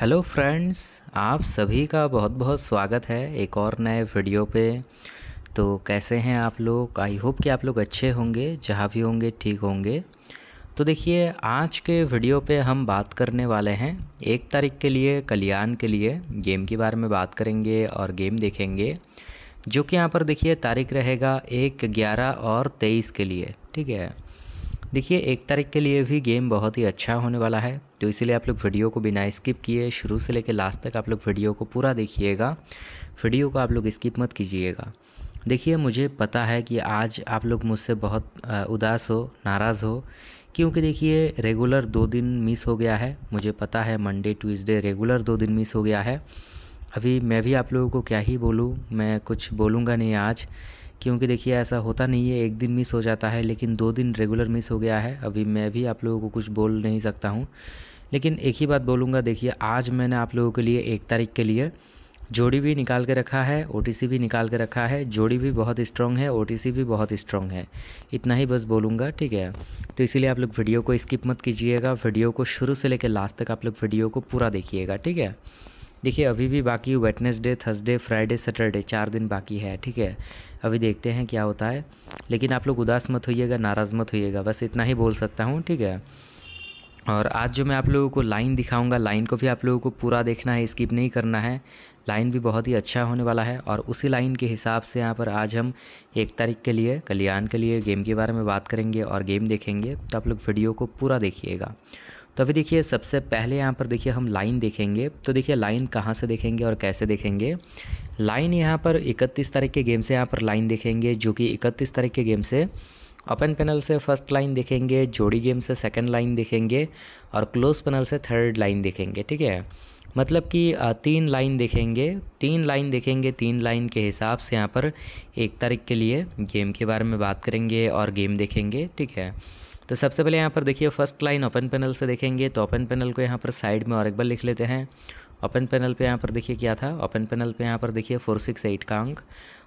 hello friends आप सभी का बहुत बहुत स्वागत है एक और नए वीडियो पे तो कैसे हैं आप लोग आई होप कि आप लोग अच्छे होंगे जहाँ भी होंगे ठीक होंगे तो देखिए आज के वीडियो पे हम बात करने वाले हैं एक तारीख के लिए कल्याण के लिए गेम के बारे में बात करेंगे और गेम देखेंगे जो कि यहाँ पर देखिए तारीख रहेगा एक ग्यारह और तेईस के लिए ठीक है देखिए एक तारीख के लिए भी गेम बहुत ही अच्छा होने वाला है तो इसीलिए आप लोग वीडियो को बिना स्किप किए शुरू से लेकर लास्ट तक आप लोग वीडियो को पूरा देखिएगा वीडियो को आप लोग स्किप मत कीजिएगा देखिए मुझे पता है कि आज आप लोग मुझसे बहुत उदास हो नाराज़ हो क्योंकि देखिए रेगुलर दो दिन मिस हो गया है मुझे पता है मंडे ट्यूसडे रेगुलर दो दिन मिस हो गया है अभी मैं भी आप लोगों को क्या ही बोलूँ मैं कुछ बोलूँगा नहीं आज क्योंकि देखिए ऐसा होता नहीं है एक दिन मिस हो जाता है लेकिन दो दिन रेगुलर मिस हो गया है अभी मैं भी आप लोगों को कुछ बोल नहीं सकता हूँ लेकिन एक ही बात बोलूँगा देखिए आज मैंने आप लोगों के लिए एक तारीख के लिए जोड़ी भी निकाल के रखा है ओ भी निकाल के रखा है जोड़ी भी बहुत स्ट्रॉन्ग है ओ भी बहुत स्ट्रॉन्ग है इतना ही बस बोलूँगा ठीक है तो इसीलिए आप लोग वीडियो को स्किप मत कीजिएगा वीडियो को शुरू से लेकर लास्ट तक आप लोग वीडियो को पूरा देखिएगा ठीक है देखिए अभी भी बाकी वेटनेसडे थर्सडे फ्राइडे सैटरडे चार दिन बाकी है ठीक है अभी देखते हैं क्या होता है लेकिन आप लोग उदास मत होइएगा नाराज़ मत होइएगा बस इतना ही बोल सकता हूँ ठीक है और आज जो मैं आप लोगों को लाइन दिखाऊंगा लाइन को भी आप लोगों को पूरा देखना है स्किप नहीं करना है लाइन भी बहुत ही अच्छा होने वाला है और उसी लाइन के हिसाब से यहाँ पर आज हम एक तारीख के लिए कल्याण के लिए गेम के बारे में बात करेंगे और गेम देखेंगे तो आप लोग वीडियो को पूरा देखिएगा तो अभी देखिए सबसे पहले यहाँ पर देखिए हम लाइन देखेंगे तो देखिए लाइन कहाँ से देखेंगे और कैसे देखेंगे लाइन यहाँ पर इकतीस तारीख के गेम से यहाँ पर लाइन देखेंगे जो कि इकतीस तारीख के गेम से ओपन पैनल से फर्स्ट लाइन देखेंगे जोड़ी गेम से सेकंड लाइन देखेंगे और क्लोज पैनल से थर्ड लाइन देखेंगे ठीक है मतलब कि तीन लाइन देखेंगे तीन लाइन देखेंगे तीन लाइन के हिसाब से यहाँ पर एक तारीख के लिए गेम के बारे में बात करेंगे और गेम देखेंगे ठीक है तो सबसे पहले यहाँ पर देखिए फर्स्ट लाइन ओपन पैनल से देखेंगे तो ओपन पैनल को यहाँ पर साइड में और एक बार लिख लेते हैं ओपन पैनल पे यहाँ पर देखिए क्या था ओपन पैनल पे यहाँ पर देखिए फोर सिक्स एट का अंक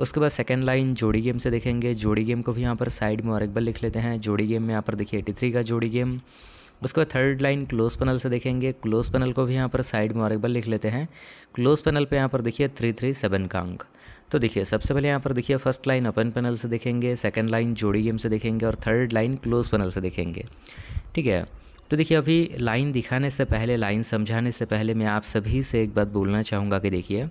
उसके बाद सेकेंड लाइन जोड़ी गेम से देखेंगे जोड़ी गेम को भी यहाँ पर साइड में और एक बार लिख लेते हैं जोड़ी गेम में यहाँ पर देखिए एटी का जोड़ी गेम उसके बाद थर्ड लाइन क्लोज पैनल से देखेंगे क्लोज पैनल को भी यहाँ पर साइड में और एक बार लिख लेते हैं क्लोज पैनल पर यहाँ पर देखिए थ्री थ्री सेवन का अंक तो देखिए सबसे पहले यहाँ पर देखिए फर्स्ट लाइन ओपन पैनल से देखेंगे सेकंड लाइन जोड़ी गेम से देखेंगे और थर्ड लाइन क्लोज पैनल से देखेंगे ठीक है तो देखिए अभी लाइन दिखाने से पहले लाइन समझाने से पहले मैं आप सभी से एक बात बोलना चाहूँगा कि देखिए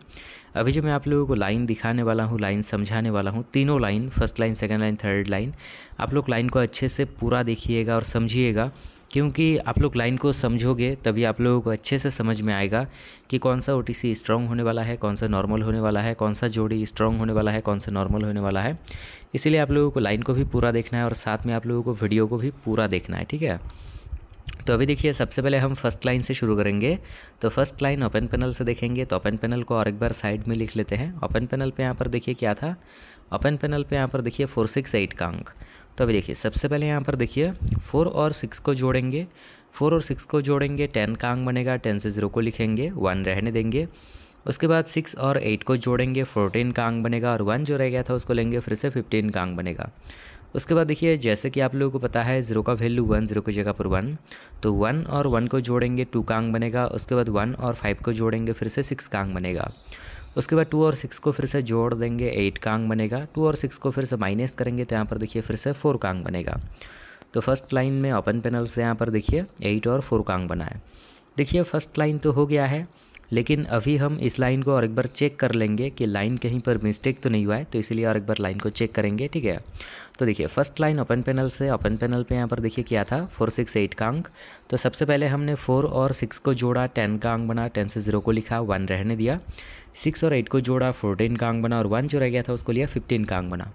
अभी जो मैं आप लोगों को लाइन दिखाने वाला हूँ लाइन समझाने वाला हूँ तीनों line first line second line third line आप लोग लाइन को अच्छे से पूरा देखिएगा और समझिएगा क्योंकि आप लोग लाइन को समझोगे तभी आप लोगों को अच्छे से समझ में आएगा कि कौन सा ओ टी सी स्ट्रॉन्ग होने वाला है कौन सा नॉर्मल होने वाला है कौन सा जोड़ी स्ट्रॉन्ग होने वाला है कौन सा नॉर्मल होने वाला है इसीलिए आप लोगों को लाइन को भी पूरा देखना है और साथ में आप लोगों को वीडियो को भी पूरा देखना है ठीक है तो अभी देखिए सबसे पहले हम फर्स्ट लाइन से शुरू करेंगे तो फर्स्ट लाइन ओपन पैनल से देखेंगे तो ओपन पैनल को और एक बार साइड में लिख लेते हैं ओपन पैनल पे यहाँ पर देखिए क्या था ओपन पैनल पे यहाँ पर देखिए फोर सिक्स एट का अंक तो अभी देखिए सबसे पहले यहाँ पर देखिए फोर और सिक्स को जोड़ेंगे फोर और सिक्स को जोड़ेंगे टेन का अंक बनेगा टेन से ज़ीरो को लिखेंगे वन रहने देंगे उसके बाद सिक्स और एट को जोड़ेंगे फोर्टीन का अंक बनेगा और वन जो रह गया था उसको लेंगे फिर से फिफ्टीन का अंक बनेगा उसके बाद देखिए जैसे कि आप लोगों को पता है ज़ीरो का वैल्यू वन ज़ीरो की जगह पर वन तो वन और वन को जोड़ेंगे टू कांग बनेगा उसके बाद वन और फाइव को जोड़ेंगे फिर से सिक्स कांग बनेगा उसके बाद टू और सिक्स को फिर से जोड़ देंगे एट कांग बनेगा टू और सिक्स को फिर से माइनस करेंगे तो यहाँ पर देखिए फिर से फोर कांग बनेगा तो फर्स्ट लाइन में ओपन पैनल से यहाँ पर देखिए एट और फोर कांग बना है देखिए फर्स्ट लाइन तो हो गया है लेकिन अभी हम इस लाइन को और एक बार चेक कर लेंगे कि लाइन कहीं पर मिस्टेक तो नहीं हुआ है तो इसलिए और एक बार लाइन को चेक करेंगे ठीक है तो देखिए फर्स्ट लाइन ओपन पैनल से ओपन पैनल पे यहाँ पर देखिए क्या था फोर सिक्स एट का अंक तो सबसे पहले हमने फोर और सिक्स को जोड़ा टेन का अंक बना टेन से ज़ीरो को लिखा वन रहने दिया सिक्स और एट को जोड़ा फोर्टीन का अंक बना और वन जो रह गया था उसको लिया फिफ्टीन का अंक बना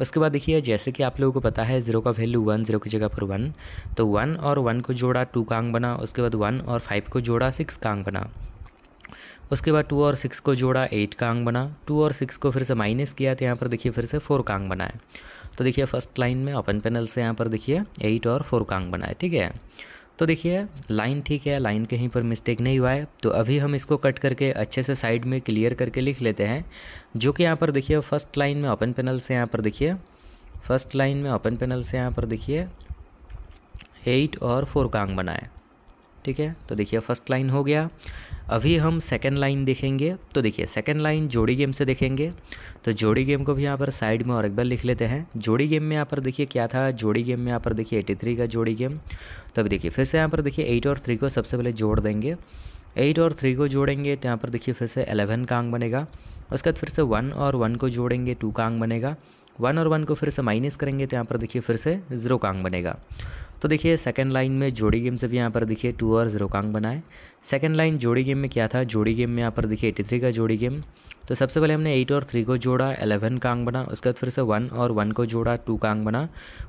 उसके बाद देखिए जैसे कि आप लोगों को पता है ज़ीरो का वैल्यू वन ज़ीरो की जगह पर वन तो वन और वन को जोड़ा टू का अंक बना उसके बाद वन और फाइव को जोड़ा सिक्स का अंक बना उसके बाद टू और सिक्स को जोड़ा एट का अंग बना टू और सिक्स को फिर से माइनस किया तो यहाँ पर देखिए फिर से फोर का अंग बनाए तो देखिए फर्स्ट लाइन में ओपन पैनल से यहाँ पर देखिए एट और फोर का अंग बनाए ठीक है तो देखिए लाइन ठीक है लाइन कहीं पर मिस्टेक नहीं हुआ है तो अभी हम इसको कट करके अच्छे से साइड में क्लियर करके लिख लेते हैं जो कि यहाँ पर देखिए फर्स्ट लाइन में ओपन पैनल से यहाँ पर देखिए फर्स्ट लाइन में ओपन पैनल से यहाँ पर देखिए एट और फोर का अंक बनाए ठीक है तो देखिए फर्स्ट लाइन हो गया अभी हम सेकेंड लाइन देखेंगे तो देखिए सेकेंड लाइन जोड़ी गेम से देखेंगे तो जोड़ी गेम को भी यहाँ पर साइड में और एक बार लिख लेते हैं जोड़ी गेम में यहाँ पर देखिए क्या था जोड़ी गेम में यहाँ पर देखिए एटी थ्री का जोड़ी गेम तो अभी देखिए फिर से यहाँ पर देखिए एट और थ्री को सबसे पहले जोड़ देंगे एट और थ्री को जोड़ेंगे तो यहाँ पर देखिए फिर से एलेवन का अंग बनेगा उसके बाद फिर से वन और वन को जोड़ेंगे टू का अंग बनेगा वन और वन को फिर से माइनस करेंगे तो यहाँ पर देखिए फिर से ज़ीरो का अंग बनेगा तो देखिए सेकेंड लाइन में जोड़ी गेम से भी यहाँ पर देखिए टू और जीरो कांग बनाए सेकेंड लाइन जोड़ी गेम में क्या था जोड़ी गेम में यहाँ पर देखिए एटी थ्री का जोड़ी गेम तो सबसे पहले हमने एट और थ्री को जोड़ा एलेवन का बना उसके बाद फिर से वन और वन को जोड़ा टू का बना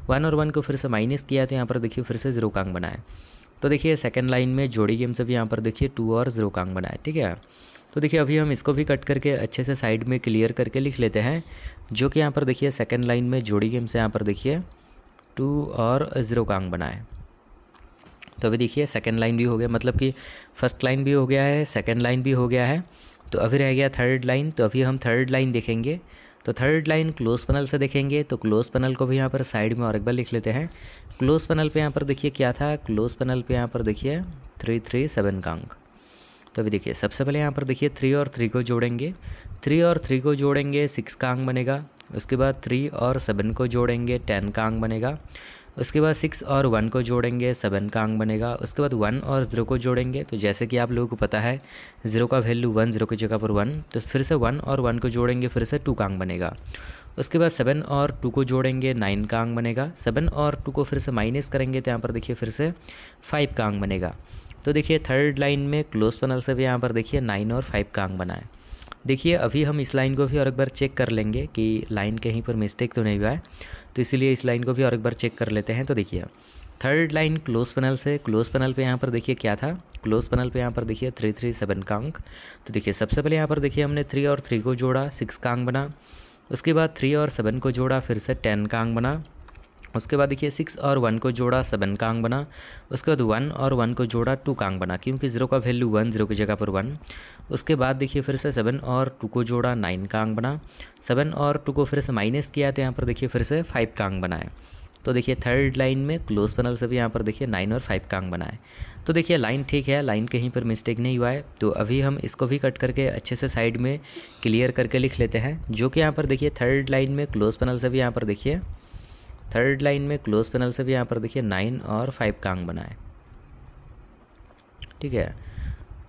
वन और वन को फिर से माइनस किया तो यहाँ पर देखिए फिर से जीरो कांग बनाए तो देखिए सेकेंड लाइन में जोड़ी गेम से भी यहाँ पर देखिए टू और जीरो कांग बनाए ठीक है तो देखिए अभी हम इसको भी कट करके अच्छे से साइड में क्लियर करके लिख लेते हैं जो कि यहाँ पर देखिए सेकेंड लाइन में जोड़ी गेम से यहाँ पर देखिए टू और ज़ीरो का अंक बनाए तो अभी देखिए सेकेंड लाइन भी हो गया मतलब कि फर्स्ट लाइन भी हो गया है सेकेंड लाइन भी हो गया है तो अभी रह गया थर्ड लाइन तो अभी हम थर्ड लाइन देखेंगे तो थर्ड लाइन क्लोज पैनल से देखेंगे तो क्लोज पैनल को भी यहाँ पर साइड में और एक बार लिख लेते हैं क्लोज पैनल पे यहाँ पर देखिए क्या था क्लोज पैनल पे यहाँ पर देखिए थ्री थ्री सेवन का अंक तो अभी देखिए सबसे पहले यहाँ पर देखिए थ्री और थ्री को जोड़ेंगे थ्री और थ्री को जोड़ेंगे सिक्स का अंक बनेगा उसके बाद थ्री और सेवन को जोड़ेंगे टेन का अंक बनेगा उसके बाद सिक्स और वन को जोड़ेंगे सेवन का अंक बनेगा उसके बाद वन और ज़ीरो को जोड़ेंगे तो जैसे कि आप लोगों को पता है ज़ीरो का वैल्यू वन ज़ीरो की जगह पर वन तो फिर से वन और वन को जोड़ेंगे फिर से टू का अंक बनेगा उसके बाद सेवन और टू को जोड़ेंगे नाइन का अंक बनेगा सेवन और टू को फिर से माइनस करेंगे तो यहाँ पर देखिए फिर से फाइव का अंक बनेगा तो देखिए थर्ड लाइन में क्लोज पैनल से भी यहाँ पर देखिए नाइन और फाइव का अंक बनाए देखिए अभी हम इस लाइन को भी और एक बार चेक कर लेंगे कि लाइन कहीं पर मिस्टेक तो नहीं हुआ है तो इसीलिए इस लाइन को भी और एक बार चेक कर लेते हैं तो देखिए थर्ड लाइन क्लोज पैनल से क्लोज पैनल पे यहाँ पर देखिए क्या था क्लोज पैनल पे यहाँ पर देखिए थ्री थ्री सेवन का अंक तो देखिए सबसे पहले यहाँ पर देखिए हमने थ्री और थ्री को जोड़ा सिक्स का अंक बना उसके बाद थ्री और सेवन को जोड़ा फिर से टेन का अंक बना उसके बाद देखिए सिक्स और वन को जोड़ा सेवन का अंक बना उसके बाद वन और वन को जोड़ा टू का अंक बना क्योंकि जीरो का वैल्यू वन जीरो की जगह पर वन उसके बाद देखिए फिर से सेवन और टू को जोड़ा नाइन का अंक बना सेवन और टू को फिर से माइनस किया तो यहाँ पर देखिए फिर से फाइव का अंक बनाए तो देखिए थर्ड लाइन में क्लोज पैनल से भी यहाँ पर देखिए नाइन और फाइव का अंक बनाए तो देखिए लाइन ठीक है लाइन कहीं पर मिस्टेक नहीं हुआ है तो अभी हम इसको भी कट करके अच्छे से साइड में क्लियर करके लिख लेते हैं जो कि यहाँ पर देखिए थर्ड लाइन में क्लोज पैनल से भी यहाँ पर देखिए थर्ड लाइन में क्लोज पैनल से भी यहाँ पर देखिए नाइन और फाइव कांग बनाए ठीक है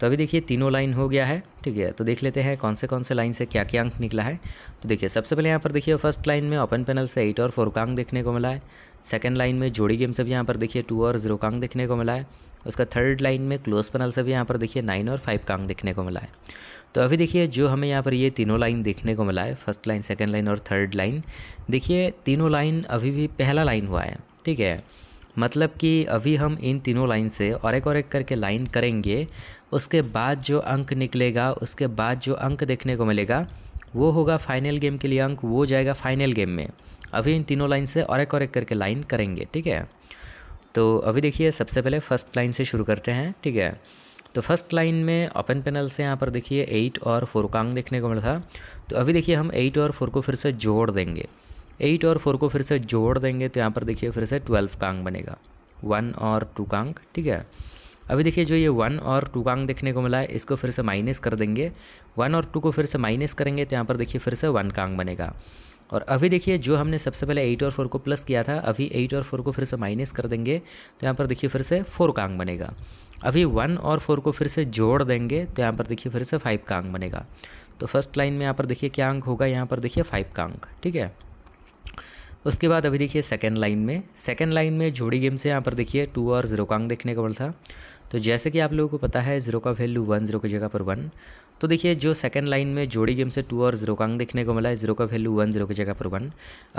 तो अभी देखिए तीनों लाइन हो गया है ठीक है तो देख लेते हैं कौन से कौन से लाइन से क्या क्या अंक निकला है तो देखिए सबसे पहले यहाँ पर देखिए फर्स्ट लाइन में ओपन पैनल से एट और फोर का अंक देखने को मिला है सेकेंड लाइन में जोड़ी गेम से भी यहाँ पर देखिए टू और जीरो का अंक देखने को मिला है उसका थर्ड लाइन में क्लोज पैनल से भी यहाँ पर देखिए नाइन और फाइव का अंक देखने को मिला है तो अभी देखिए जो हमें यहाँ पर ये तीनों लाइन देखने को मिला है फर्स्ट लाइन सेकेंड लाइन और थर्ड लाइन देखिए तीनों लाइन अभी भी पहला लाइन हुआ है ठीक है मतलब कि अभी हम इन तीनों लाइन से और एक और एक करके लाइन करेंगे उसके बाद जो अंक निकलेगा उसके बाद जो अंक देखने को मिलेगा वो होगा फाइनल गेम के लिए अंक वो जाएगा फाइनल गेम में अभी इन तीनों लाइन से और एक और एक करके लाइन करेंगे ठीक है तो अभी देखिए सबसे पहले फर्स्ट लाइन से शुरू करते हैं ठीक है तो फर्स्ट लाइन में ओपन पैनल से यहाँ पर देखिए एट और फोर का अंक देखने को मिला था तो अभी देखिए हम एट और फोर को फिर से जोड़ देंगे एट और फोर को फिर से जोड़ देंगे तो यहाँ पर देखिए फिर से ट्वेल्व का अंक बनेगा वन और टू का अंक ठीक है अभी देखिए जो ये वन और टू का अंक देखने को मिला है इसको फिर से माइनस कर देंगे वन और टू को फिर से माइनस करेंगे तो यहाँ पर देखिए फिर से वन का अंक बनेगा और अभी देखिए जो हमने सबसे पहले एट और फोर को प्लस किया था अभी एट और फोर को फिर से माइनस कर देंगे तो यहाँ पर देखिए फिर से फोर का अंक बनेगा अभी वन और फोर को फिर से जोड़ देंगे तो यहाँ पर देखिए फिर से फाइव का अंक बनेगा तो फर्स्ट लाइन में यहाँ पर देखिए क्या अंक होगा यहाँ पर देखिए फाइव का अंक ठीक है उसके बाद अभी देखिए सेकेंड लाइन में सेकेंड लाइन में जोड़ी गेम से यहाँ पर देखिए टू और जीरो कांग देखने को मिलता तो जैसे कि आप लोगों को पता है जीरो का वैल्यू वन जीरो की जगह पर वन तो देखिए जो सेकंड लाइन में जोड़ी गेम से टू और जीरो कांग देखने को मिला है जीरो का वैल्यू वन जीरो की जगह पर वन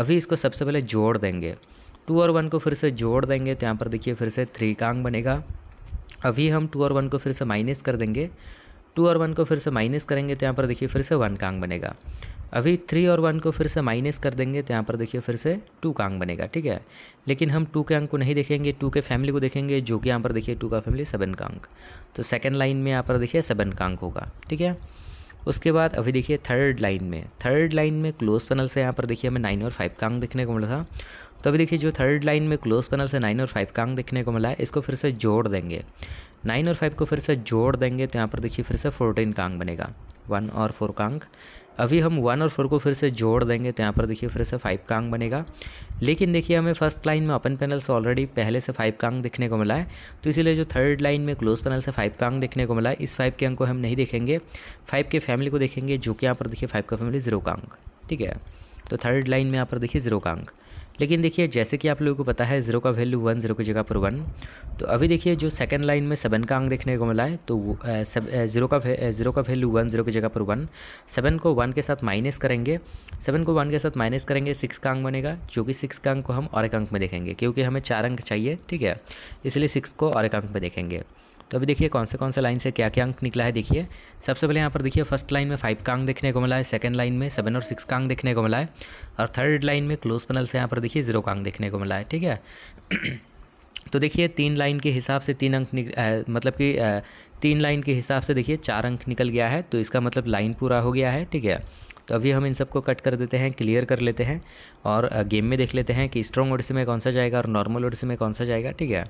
अभी इसको सबसे पहले जोड़ देंगे टू और वन को फिर से जोड़ देंगे तो यहाँ पर देखिए फिर से थ्री कांग बनेगा अभी हम टू और वन को फिर से माइनस कर देंगे टू और वन को फिर से माइनस करेंगे तो यहाँ पर देखिए फिर से वन कांग बनेगा अभी थ्री और वन को फिर से माइनस कर देंगे तो यहाँ पर देखिए फिर से टू का अंक बनेगा ठीक है लेकिन हम टू के अंक को नहीं देखेंगे टू के फैमिली को देखेंगे जो कि यहाँ पर देखिए टू का फैमिली सेवन का अंक तो सेकेंड लाइन में यहाँ पर देखिए सेवन का अंक होगा ठीक है उसके बाद अभी देखिए थर्ड लाइन में थर्ड लाइन में क्लोज पैनल से यहाँ पर देखिए हमें नाइन और फाइव का अंक देखने को मिला था तो अभी देखिए जो थर्ड लाइन में क्लोज पैनल से नाइन और फाइव का अंक देखने को मिला है इसको फिर से जोड़ देंगे नाइन और फाइव को फिर से जोड़ देंगे तो यहाँ पर देखिए फिर से फोर्टीन का अंक बनेगा वन और फोर का अंक अभी हम वन और फोर को फिर से जोड़ देंगे तो यहाँ पर देखिए फिर से फाइव कांग बनेगा लेकिन देखिए हमें फर्स्ट लाइन में अपन पैनल से ऑलरेडी पहले से फाइव कांग देखने को मिला है तो इसीलिए जो थर्ड लाइन में क्लोज पैनल से फाइव कांग देखने को मिला है इस फाइव के अंक को हम नहीं देखेंगे फाइव के फैमिली को देखेंगे जो कि यहाँ पर देखिए फाइव का फैमिली जीरो कांग ठीक है तो थर्ड लाइन में यहाँ पर देखिए जीरो कांग लेकिन देखिए जैसे कि आप लोगों को पता है ज़ीरो का वैल्यू वन ज़ीरो की जगह पर वन तो अभी देखिए जो सेकंड लाइन में सेवन का अंक देखने को मिला है तो ज़ीरो का ज़ीरो का वैल्यू वन ज़ीरो की जगह पर वन सेवन को वन के साथ माइनस करेंगे सेवन को वन के साथ माइनस करेंगे सिक्स का अंक बनेगा जो कि सिक्स का अंक को हम और एक अंक में देखेंगे क्योंकि हमें चार अंक चाहिए ठीक है इसलिए सिक्स को और एक अंक में देखेंगे तो अभी देखिए कौन से कौन से लाइन से क्या क्या अंक निकला है देखिए सबसे पहले यहाँ पर देखिए फर्स्ट लाइन में फाइव का अंक देखने को मिला है सेकंड लाइन में सेवन और सिक्स का अंक देखने को मिला है और थर्ड लाइन में क्लोज पनल से यहाँ पर देखिए जीरो का अंक देखने को मिला है ठीक है तो देखिए तीन लाइन के हिसाब से तीन अंक मतलब कि तीन लाइन के हिसाब से देखिए चार अंक निकल गया है तो इसका मतलब लाइन पूरा हो गया है ठीक है तो अभी हम इन सबको कट कर देते हैं क्लियर कर लेते हैं और गेम में देख लेते हैं कि स्ट्रॉन्ग ओडिसी में कौन सा जाएगा और नॉर्मल ओडिसी में कौन सा जाएगा ठीक है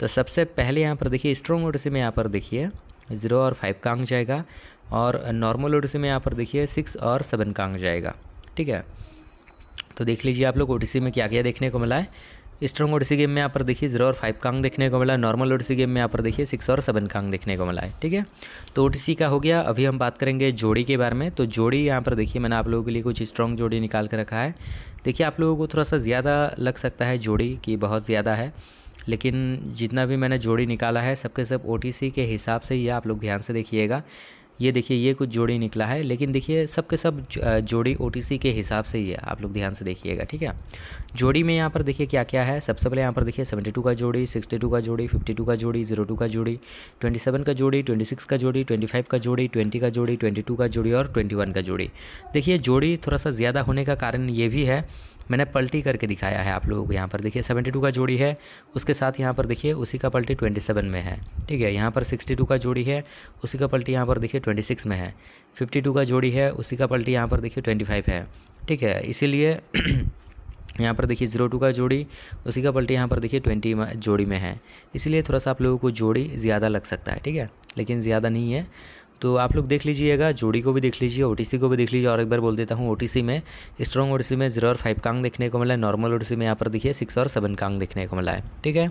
तो सबसे पहले यहाँ पर देखिए स्ट्रॉन्ग ओडिसी में यहाँ पर देखिए ज़ीरो और फाइव का अंक जाएगा और नॉर्मल ओडिसी में यहाँ पर देखिए सिक्स और सेवन का अंक जाएगा ठीक है तो देख लीजिए आप लोग ओडिसी में क्या क्या देखने को मिला है स्ट्रॉन्ग ओडिसी गेम में यहाँ पर देखिए जीरो और फाइव का अंक देखने को मिला है नॉर्मल ओडिसी गेम में यहाँ पर देखिए सिक्स और सेवन का अंक देखने को मिला है ठीक है तो ओडिसी का हो गया अभी हम बात करेंगे जोड़ी के बारे में तो जोड़ी यहाँ पर देखिए मैंने आप लोगों के लिए कुछ स्ट्रॉन्ग जोड़ी निकाल कर रखा है देखिए आप लोगों को थोड़ा सा ज़्यादा लग सकता है जोड़ी कि बहुत ज़्यादा है लेकिन जितना भी मैंने जोड़ी निकाला है सबके सब ओ के हिसाब से ये आप लोग ध्यान से देखिएगा ये देखिए ये कुछ जोड़ी निकला है लेकिन देखिए सब के सब जोड़ी ओ के हिसाब से ही है आप लोग ध्यान से देखिएगा ठीक है जोड़ी में यहाँ पर देखिए क्या क्या है सबसे पहले यहाँ पर देखिए 72 का जोड़ी 62 का जोड़ी 52 का जोड़ी 02 का जोड़ी 27 का जोड़ी 26 का जोड़ी 25 का जोड़ी 20 का जोड़ी 22 का जोड़ी और 21 का जोड़ी देखिए जोड़ी थोड़ा सा ज़्यादा होने का कारण ये भी है मैंने पल्टी करके दिखाया है आप लोगों को यहाँ पर देखिए सेवेंटी टू का जोड़ी है उसके साथ यहाँ पर देखिए उसी का पल्टी ट्वेंटी सेवन में है ठीक है यहाँ पर सिक्सटी टू का जोड़ी है उसी का पल्टी यहाँ पर देखिए ट्वेंटी सिक्स में है फिफ्टी टू का जोड़ी है उसी का पल्टी यहाँ पर देखिए ट्वेंटी फाइव है ठीक है इसीलिए यहाँ पर देखिए जीरो टू का जोड़ी उसी का पलटी यहाँ पर देखिए ट्वेंटी जोड़ी में है इसीलिए थोड़ा सा आप लोगों को जोड़ी ज़्यादा लग सकता है ठीक है लेकिन ज़्यादा नहीं है तो आप लोग देख लीजिएगा जोड़ी को भी देख लीजिए ओ को भी देख लीजिए और एक बार बोल देता हूँ ओ में स्ट्रॉन्ग ओ में जीरो और फाइव कांग देखने को मिला है नॉर्मल ओ में यहाँ पर देखिए सिक्स और सेवन कांग देखने को मिला है ठीक है